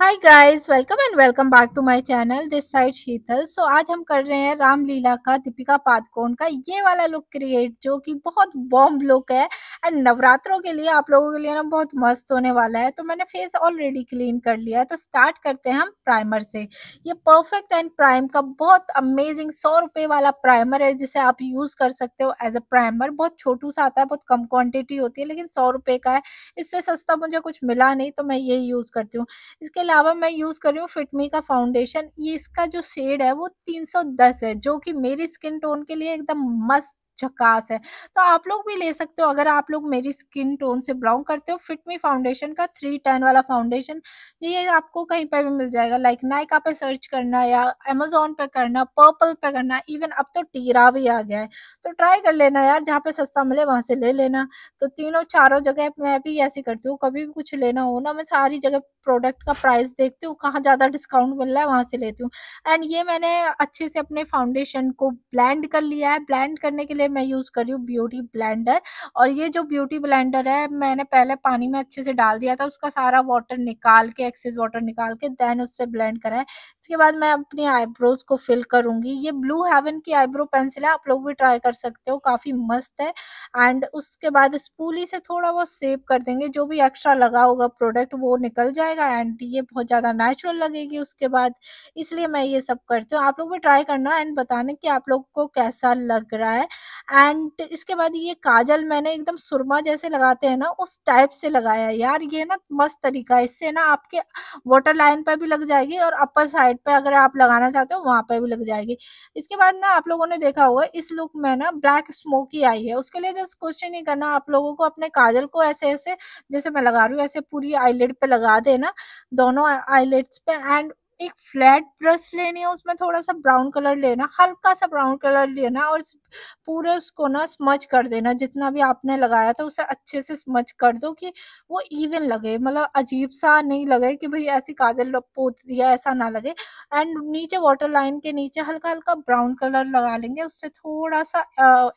Hi guys welcome and welcome back to my channel this side Sheetal so आज हम कर रहे हैं रामलीला का दीपिका पादकोन का ये वाला लुक क्रिएट जो कि बहुत बॉम्ब लुक है एंड नवरात्रों के लिए आप लोगों के लिए ना बहुत मस्त होने वाला है तो मैंने फेस ऑलरेडी क्लीन कर लिया है तो स्टार्ट करते हैं हम प्राइमर से ये परफेक्ट एंड प्राइम का बहुत अमेजिंग सौ रुपये वाला प्राइमर है जिसे आप यूज़ कर सकते हो एज अ प्राइमर बहुत छोटू सा आता है बहुत कम क्वान्टिटी होती है लेकिन सौ रुपये का है इससे सस्ता मुझे कुछ मिला नहीं तो मैं यही यूज़ करती हूँ इसके अलावा मैं यूज़ कर रही हूँ फिटमी का फाउंडेशन ये इसका जो शेड है वो 310 है जो कि मेरी स्किन टोन के लिए एकदम मस्त झकास है तो आप लोग भी ले सकते हो अगर आप लोग मेरी स्किन टोन से ब्राउन करते हो फिटमी फाउंडेशन का थ्री टेन वाला फाउंडेशन ये आपको कहीं पर भी मिल जाएगा लाइक नायका पे सर्च करना या अमेजोन पे करना पर्पल पे करना इवन अब तो टीरा भी आ गया है तो ट्राई कर लेना यार जहाँ पे सस्ता मिले वहाँ से ले लेना तो तीनों चारों जगह मैं भी ऐसी करती हूँ कभी भी कुछ लेना हो ना मैं सारी जगह प्रोडक्ट का प्राइस देखती हूँ कहाँ ज़्यादा डिस्काउंट मिल रहा है वहाँ से लेती हूँ एंड ये मैंने अच्छे से अपने फाउंडेशन को ब्लैंड कर लिया है ब्लैंड करने के लिए मैं यूज़ कर रही हूँ ब्यूटी ब्लैंडर और ये जो ब्यूटी ब्लैंडर है मैंने पहले पानी में अच्छे से डाल दिया था उसका सारा वाटर निकाल के एक्सेस वाटर निकाल के देन उससे ब्लेंड कराएं इसके बाद मैं अपनी आईब्रोज को फिल करूँगी ये ब्लू हेवन की आईब्रो पेंसिल है आप लोग भी ट्राई कर सकते हो काफ़ी मस्त है एंड उसके बाद स्पूली से थोड़ा बहुत सेव कर देंगे जो भी एक्स्ट्रा लगा होगा प्रोडक्ट वो निकल जाएगा जाएगा एंड ये बहुत ज़्यादा नेचुरल लगेगी उसके बाद इसलिए मैं ये सब करती हूँ आप लोग भी ट्राई करना एंड बताना कि आप लोग को कैसा लग रहा है एंड इसके बाद ये काजल मैंने एकदम सुरमा जैसे लगाते हैं ना उस टाइप से लगाया यार ये ना मस्त तरीका है इससे ना आपके वाटर लाइन पर भी लग जाएगी और अपर साइड पर अगर आप लगाना चाहते हो वहाँ पर भी लग जाएगी इसके बाद ना आप लोगों ने देखा होगा इस लुक में ना ब्लैक स्मोकी आई है उसके लिए जस्ट कुछ नहीं करना आप लोगों को अपने काजल को ऐसे ऐसे जैसे मैं लगा रही हूँ ऐसे पूरी आईलेट पे लगा देना ना दोनों आईलेट्स पे एंड एक फ्लैट ब्रश लेनी है उसमें थोड़ा सा ब्राउन कलर लेना हल्का सा ब्राउन कलर लेना और पूरे उसको ना स्मच कर देना जितना भी आपने लगाया था उसे अच्छे से स्मच कर दो कि वो इवन लगे मतलब अजीब सा नहीं लगे कि भाई ऐसी काजल पोत दिया ऐसा ना लगे एंड नीचे वाटर लाइन के नीचे हल्का हल्का ब्राउन कलर लगा लेंगे उससे थोड़ा सा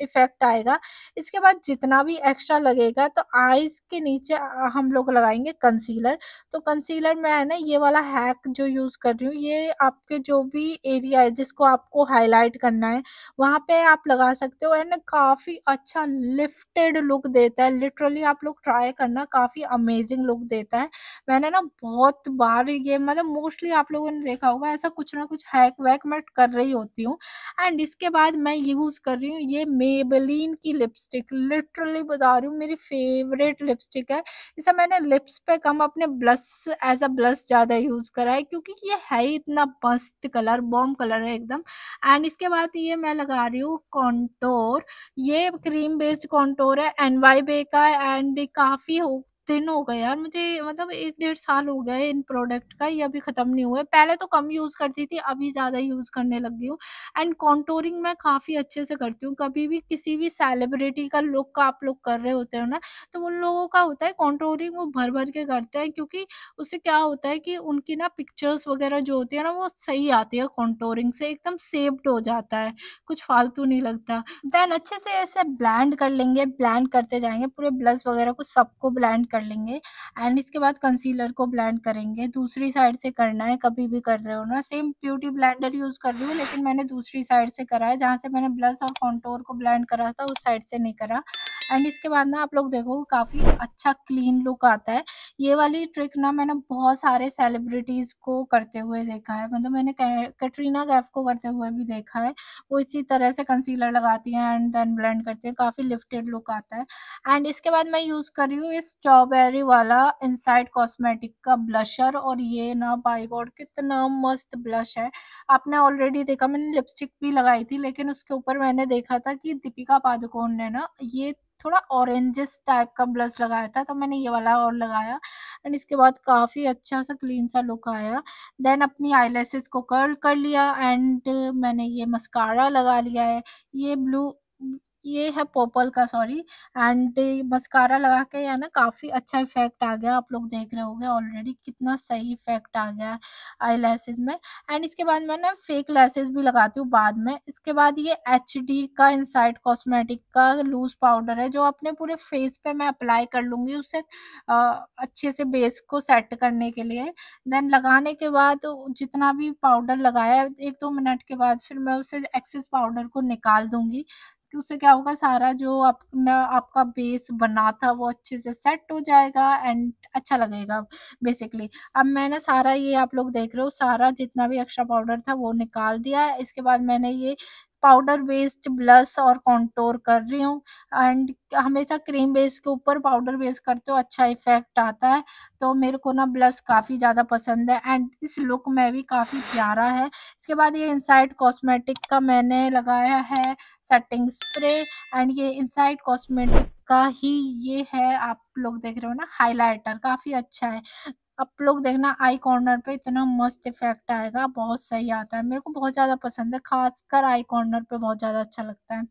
इफेक्ट आएगा इसके बाद जितना भी एक्स्ट्रा लगेगा तो आईज के नीचे हम लोग लगाएंगे कंसीलर तो कंसीलर में है ना ये वाला हैक जो यूज़ कर कर रही हूँ ये आपके जो भी एरिया है जिसको आपको हाईलाइट करना है वहाँ पे आप लगा सकते हो एंड काफ़ी अच्छा लिफ्टेड लुक देता है लिटरली आप लोग ट्राई करना काफ़ी अमेजिंग लुक देता है मैंने ना बहुत बार ये मतलब मोस्टली आप लोगों ने देखा होगा ऐसा कुछ ना कुछ हैक वैक मैं कर रही होती हूँ एंड इसके बाद मैं यूज़ कर रही हूँ ये मेबलिन की लिपस्टिक लिटरली बता रही हूँ मेरी फेवरेट लिपस्टिक है इसे मैंने लिप्स पे कम अपने ब्लस एज अ ब्लस ज़्यादा यूज़ करा है क्योंकि ये है ही इतना बस्त कलर बॉम कलर है एकदम एंड इसके बाद ये मैं लगा रही हूँ कॉन्टोर ये क्रीम बेस्ड कॉन्टोर है एन वाई बे का एंड काफ़ी हो दिन हो गए यार मुझे मतलब एक डेढ़ साल हो गए इन प्रोडक्ट का ये अभी ख़त्म नहीं हुआ है। पहले तो कम यूज़ करती थी, अभी ज़्यादा यूज़ करने लग गई हूँ एंड कॉन्टोरिंग मैं काफ़ी अच्छे से करती हूँ। कभी भी किसी भी सेलिब्रिटी का लुक आप लोग कर रहे होते हो ना, तो उन लोगों का होता है कॉन्टोरिंग वो भर-भर के करते हैं क्योंकि उससे क्या होता है कि उनकी ना पिक्चर्स वग़ैरह जो होती है ना वो सही आती है कॉन्टोरिंग से एकदम सेफ्ड हो जाता है, कुछ फ़ालतू नहीं लगता। देन अच्छे से ऐसे ब्लैंड कर लेंगे, ब्लैंड करते जाएंगे पूरे ब्लस वग़ैरह को सबको ब्लैंड कर कर लेंगे एंड इसके बाद कंसीलर को ब्लेंड करेंगे दूसरी साइड से करना है कभी भी कर रहे हो ना सेम ब्यूटी ब्लेंडर यूज़ कर रही हूँ लेकिन मैंने दूसरी साइड से करा है जहाँ से मैंने ब्लश और कॉन्टोर को ब्लेंड करा था उस साइड से नहीं करा एंड इसके बाद ना आप लोग देखो काफ़ी अच्छा क्लीन लुक आता है ये वाली ट्रिक ना मैंने बहुत सारे सेलिब्रिटीज़ को करते हुए देखा है मतलब मैंने कैटरीना गैफ को करते हुए भी देखा है वो इसी तरह से कंसीलर लगाती हैं एंड देन ब्लेंड करती हैं काफ़ी लिफ्टेड लुक आता है एंड इसके बाद मैं यूज़ कर रही हूँ इस स्ट्रॉबेरी वाला इनसाइड कॉस्मेटिक का ब्लशर और ये ना बाई कितना मस्त ब्लश है आपने ऑलरेडी देखा मैंने लिपस्टिक भी लगाई थी लेकिन उसके ऊपर मैंने देखा था कि दीपिका पादुकोण ने ना ये थोड़ा ऑरेंजेस टाइप का ब्लश लगाया था तो मैंने ये वाला और लगाया एंड इसके बाद काफ़ी अच्छा सा क्लीन सा लुक आया देन अपनी आईलेसेस को कर्ल कर लिया एंड मैंने ये मस्कारा लगा लिया है ये ब्लू ये है पोपल का सॉरी एंड मस्कारा लगा के या ना काफ़ी अच्छा इफेक्ट आ गया आप लोग देख रहे होंगे ऑलरेडी कितना सही इफेक्ट आ गया है आई लैसेज में एंड इसके बाद मैं ना फेक लैसेज भी लगाती हूँ बाद में इसके बाद ये एच का इनसाइड कॉस्मेटिक का लूज पाउडर है जो अपने पूरे फेस पे मैं अप्लाई कर लूँगी उससे अच्छे से बेस को सेट करने के लिए देन लगाने के बाद जितना भी पाउडर लगाया एक दो मिनट के बाद फिर मैं उसे एक्सेस पाउडर को निकाल दूँगी उससे क्या होगा सारा जो अपना आपका बेस बना था वो अच्छे से सेट हो जाएगा एंड अच्छा लगेगा बेसिकली अब मैंने सारा ये आप लोग देख रहे हो सारा जितना भी एक्स्ट्रा पाउडर था वो निकाल दिया है इसके बाद मैंने ये पाउडर बेस्ड ब्लश और कॉन्टोर कर रही हूँ एंड हमेशा क्रीम बेस के ऊपर पाउडर बेस करते हो अच्छा इफेक्ट आता है तो मेरे को ना ब्लश काफ़ी ज़्यादा पसंद है एंड इस लुक में भी काफ़ी प्यारा है इसके बाद ये इनसाइड कॉस्मेटिक का मैंने लगाया है सेटिंग स्प्रे एंड ये इनसाइड कॉस्मेटिक का ही ये है आप लोग देख रहे हो ना हाइलाइटर काफी अच्छा है आप लोग देखना आई कॉर्नर पे इतना मस्त इफेक्ट आएगा बहुत सही आता है मेरे को बहुत ज़्यादा पसंद है खासकर आई कॉर्नर पे बहुत ज़्यादा अच्छा लगता है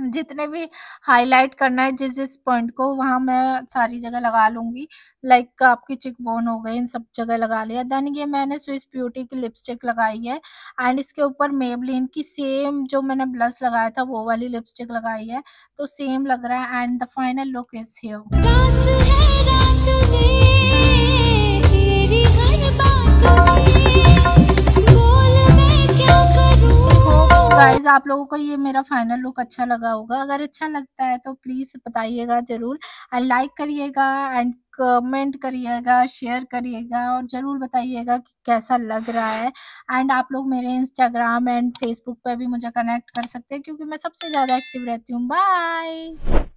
जितने भी हाईलाइट करना है जिस जिस पॉइंट को वहाँ मैं सारी जगह लगा लूंगी लाइक आपकी चिक बोन हो गई इन सब जगह लगा लिया देन ये मैंने स्विस ब्यूटी की लिपस्टिक लगाई है एंड इसके ऊपर मेबलिन की सेम जो मैंने ब्लश लगाया था वो वाली लिपस्टिक लगाई है तो सेम लग रहा है and the final look is here आप लोगों को ये मेरा फाइनल लुक अच्छा लगा होगा अगर अच्छा लगता है तो प्लीज़ बताइएगा ज़रूर एंड लाइक करिएगा एंड कमेंट करिएगा शेयर करिएगा और ज़रूर बताइएगा कि कैसा लग रहा है एंड आप लोग मेरे इंस्टाग्राम एंड फेसबुक पर भी मुझे कनेक्ट कर सकते हैं क्योंकि मैं सबसे ज़्यादा एक्टिव रहती हूँ बाय